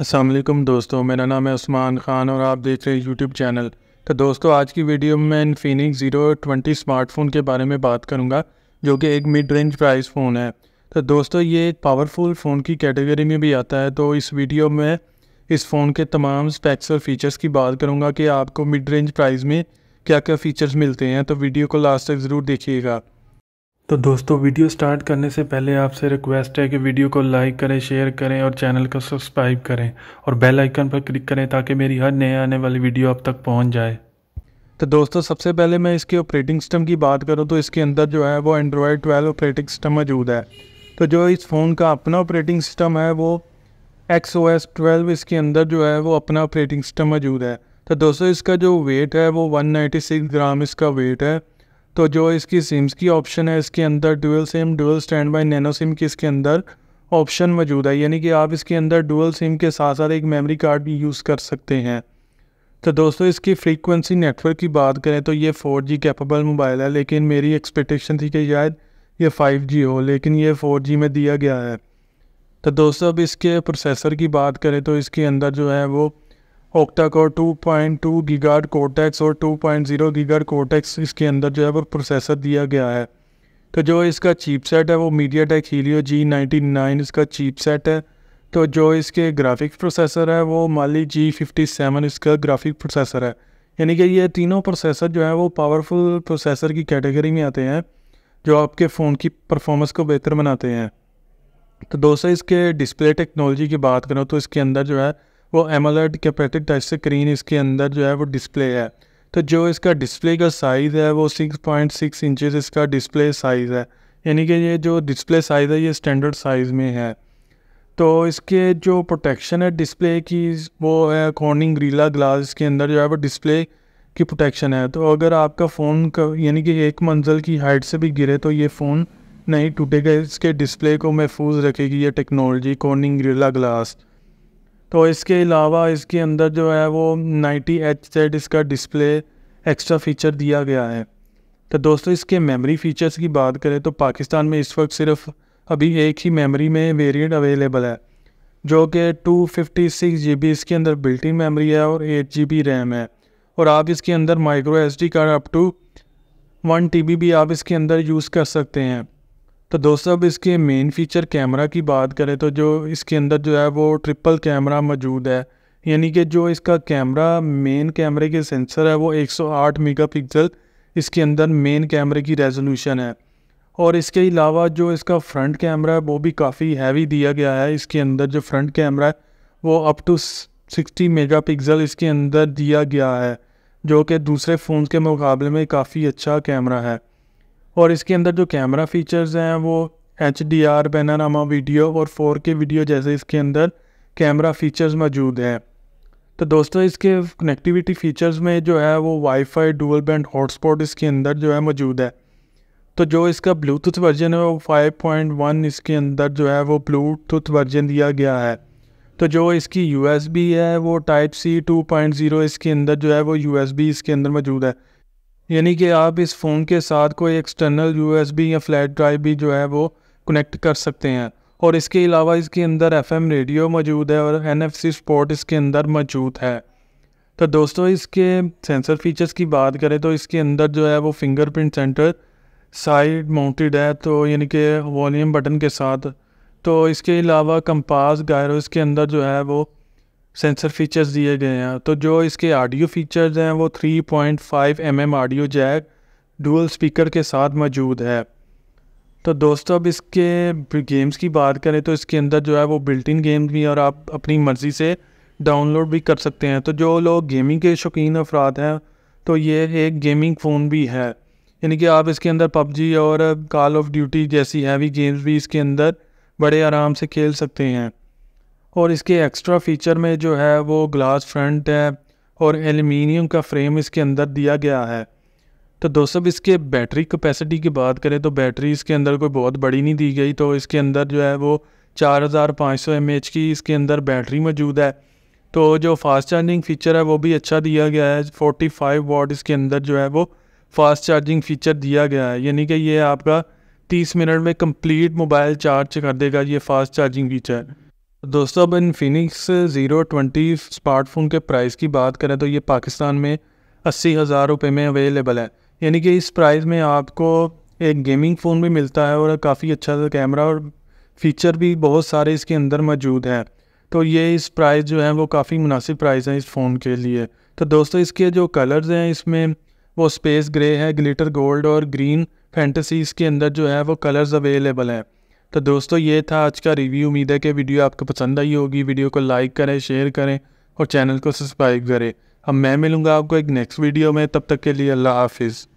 असलम दोस्तों मेरा नाम है उस्मान ख़ान और आप देख रहे हैं यूट्यूब चैनल तो दोस्तों आज की वीडियो में मैं इनफिनिक ज़ीरो ट्वेंटी स्मार्टफोन के बारे में बात करूंगा जो कि एक मिड रेंज प्राइस फ़ोन है तो दोस्तों ये एक पावरफुल फ़ोन की कैटेगरी में भी आता है तो इस वीडियो में इस फ़ोन के तमाम स्पेक्स और फ़ीचर्स की बात करूँगा कि आपको मिड रेंज प्राइज़ में क्या क्या फ़ीचर्स मिलते हैं तो वीडियो को लास्ट तक ज़रूर देखिएगा तो दोस्तों वीडियो स्टार्ट करने से पहले आपसे रिक्वेस्ट है कि वीडियो को लाइक करें शेयर करें और चैनल को सब्सक्राइब करें और बेल आइकन पर क्लिक करें ताकि मेरी हर नए आने वाली वीडियो आप तक पहुंच जाए तो दोस्तों सबसे पहले मैं इसके ऑपरेटिंग सिस्टम की बात करूं तो इसके अंदर जो है वो एंड्रॉयड ट्वेल्व ऑपरेटिंग सिस्टम मौजूद है तो जो इस फ़ोन का अपना ऑपरेटिंग सिस्टम है वो एक्स ओ एस इसके अंदर जो है वो अपना ऑपरेटिंग सिस्टम मौजूद है तो दोस्तों इसका जो वेट है वो वन ग्राम इसका वेट है तो जो इसकी सिम्स की ऑप्शन है इसके अंदर dual SIM dual standby nano SIM की इसके अंदर ऑप्शन मौजूद है यानी कि आप इसके अंदर डुअल सिम के साथ साथ एक मेमोरी कार्ड भी यूज़ कर सकते हैं तो दोस्तों इसकी फ्रीक्वेंसी नेटवर्क की बात करें तो ये 4G कैपेबल मोबाइल है लेकिन मेरी एक्सपेक्टेशन थी कि शायद ये 5G हो लेकिन ये 4G में दिया गया है तो दोस्तों अब इसके प्रोसेसर की बात करें तो इसके अंदर जो है वो octa core two gigahertz cortex और 2.0 गीगार्ड कोटेक्स इसके अंदर जो है वो प्रोसेसर दिया गया है तो जो इसका चीप सेट है वो MediaTek Helio G ninety nine इसका चीप सेट है तो जो इसके ग्राफिक्स प्रोसेसर है वो माली जी फिफ्टी सेवन इसका ग्राफिक प्रोसेसर है यानी कि ये तीनों प्रोसेसर जो है वो पावरफुल प्रोसेसर की कैटेगरी में आते हैं जो आपके फ़ोन की परफॉर्मेंस को बेहतर बनाते हैं तो दोस्तों इसके डिस्प्ले टेक्नोलॉजी की बात करो तो इसके अंदर जो है वो एमोलेड कैपेटिक टच स्क्रीन इसके अंदर जो है वो डिस्प्ले है तो जो इसका डिस्प्ले का साइज़ है वो 6.6 पॉइंट इंचज़ इसका डिस्प्ले साइज़ है यानी कि ये जो डिस्प्ले साइज़ है ये स्टैंडर्ड साइज़ में है तो इसके जो प्रोटेक्शन है डिस्प्ले की वो है कॉर्निंग ग्रीला ग्लास इसके अंदर जो है वो डिस्प्ले की प्रोटेक्शन है तो अगर आपका फ़ोन यानी कि एक मंजिल की हाइट से भी गिरे तो ये फ़ोन नहीं टूटेगा इसके डिस्प्ले को महफूज रखेगी ये टेक्नोलॉजी कॉर्निंग ग्रीला ग्लास तो इसके अलावा इसके अंदर जो है वो नाइन्टी एच सेट इसका डिस्प्ले एक्स्ट्रा फीचर दिया गया है तो दोस्तों इसके मेमोरी फीचर्स की बात करें तो पाकिस्तान में इस वक्त सिर्फ अभी एक ही मेमोरी में वेरिएंट अवेलेबल है जो कि two fifty six G B इसके अंदर बिल्टिंग मेमरी मेमोरी है और एट जी बी रैम है और आप इसके अंदर micro S D card up to one T B भी आप इसके अंदर यूज़ कर सकते हैं तो दोस्तों अब इसके मेन फीचर कैमरा की बात करें तो जो इसके अंदर जो है वो ट्रिपल कैमरा मौजूद है यानी कि जो इसका कैमरा मेन कैमरे के सेंसर है वो 108 मेगापिक्सल इसके अंदर मेन कैमरे की रेजोल्यूशन है और इसके अलावा जो इसका फ्रंट कैमरा है वो भी काफ़ी हैवी दिया गया है इसके अंदर जो फ्रंट कैमरा है वो अप टू 60 मेगापिक्सल इसके अंदर दिया गया है जो कि दूसरे फ़ोन के मुकाबले में काफ़ी अच्छा कैमरा है और इसके अंदर जो कैमरा फीचर्स हैं वो H D R panorama video और फोर के वीडियो जैसे इसके अंदर कैमरा फीचर्स मौजूद हैं तो दोस्तों इसके कनेक्टिविटी फीचर्स में जो है वो वाईफाई डुअल बैंड हॉटस्पॉट इसके अंदर जो है मौजूद है तो जो इसका ब्लूटूथ वर्जन है वो 5.1 इसके अंदर जो है वो ब्लूटूथ वर्जन दिया गया है तो जो इसकी यू है वो टाइप सी 2.0 इसके अंदर जो है वो यू इसके अंदर मौजूद है यानी कि आप इस फ़ोन के साथ कोई एक्सटर्नल यूएसबी या फ्लैट ड्राइव भी जो है वो कनेक्ट कर सकते हैं और इसके अलावा इसके अंदर एफएम रेडियो मौजूद है और एनएफसी स्पोर्ट इसके अंदर मौजूद है तो दोस्तों इसके सेंसर फीचर्स की बात करें तो इसके अंदर जो है वो फिंगरप्रिंट सेंटर साइड माउंटेड है तो यानी कि वॉल्यूम बटन के साथ तो इसके अलावा कंपास गायरो इसके अंदर जो है वो सेंसर फीचर्स दिए गए हैं तो जो इसके ऑडियो फीचर्स हैं वो 3.5 point mm audio jack dual speaker के साथ मौजूद है तो दोस्तों अब इसके गेम्स की बात करें तो इसके अंदर जो है वो बिल्ट इन गेम्स भी और आप अपनी मर्ज़ी से डाउनलोड भी कर सकते हैं तो जो लोग गेमिंग के शौकीन अफराद हैं तो ये एक गेमिंग फ़ोन भी है यानी कि आप इसके अंदर पबजी और कॉल ऑफ ड्यूटी जैसी हैवी गेम्स भी इसके अंदर बड़े आराम से खेल सकते हैं और इसके एक्स्ट्रा फीचर में जो है वो ग्लास फ्रंट है और एल्युमिनियम का फ्रेम इसके अंदर दिया गया है तो दोस्तों इसके बैटरी कैपेसिटी की बात करें तो बैटरी इसके अंदर कोई बहुत बड़ी नहीं दी गई तो इसके अंदर जो है वो 4500 हज़ार की इसके अंदर बैटरी मौजूद है तो जो फास्ट चार्जिंग फ़ीचर है वो भी अच्छा दिया गया है 45 वॉट इसके अंदर जो है वो फास्ट चार्जिंग फ़ीचर दिया गया है यानी कि ये आपका 30 मिनट में कंप्लीट मोबाइल चार्ज कर देगा ये फास्ट चार्जिंग फ़ीचर दोस्तों अब इनफिनिक्स ज़ीरो ट्वेंटी स्मार्टफोन के प्राइस की बात करें तो ये पाकिस्तान में अस्सी हज़ार रुपये में अवेलेबल है यानी कि इस प्राइस में आपको एक गेमिंग फ़ोन भी मिलता है और काफ़ी अच्छा सा कैमरा और फीचर भी बहुत सारे इसके अंदर मौजूद हैं तो ये इस प्राइस जो है वो काफ़ी मुनासिब प्राइस है इस फ़ोन के लिए तो दोस्तों इसके जो कलर्स हैं इसमें वो स्पेस ग्रे है ग्लिटर गोल्ड और ग्रीन फैंटेसी इसके अंदर जो है वो कलर्स अवेलेबल हैं तो दोस्तों ये था आज का रिव्यू उम्मीद है कि वीडियो आपको पसंद आई होगी वीडियो को लाइक करें शेयर करें और चैनल को सब्सक्राइब करें अब मैं मिलूँगा आपको एक नेक्स्ट वीडियो में तब तक के लिए अल्लाह हाफिज़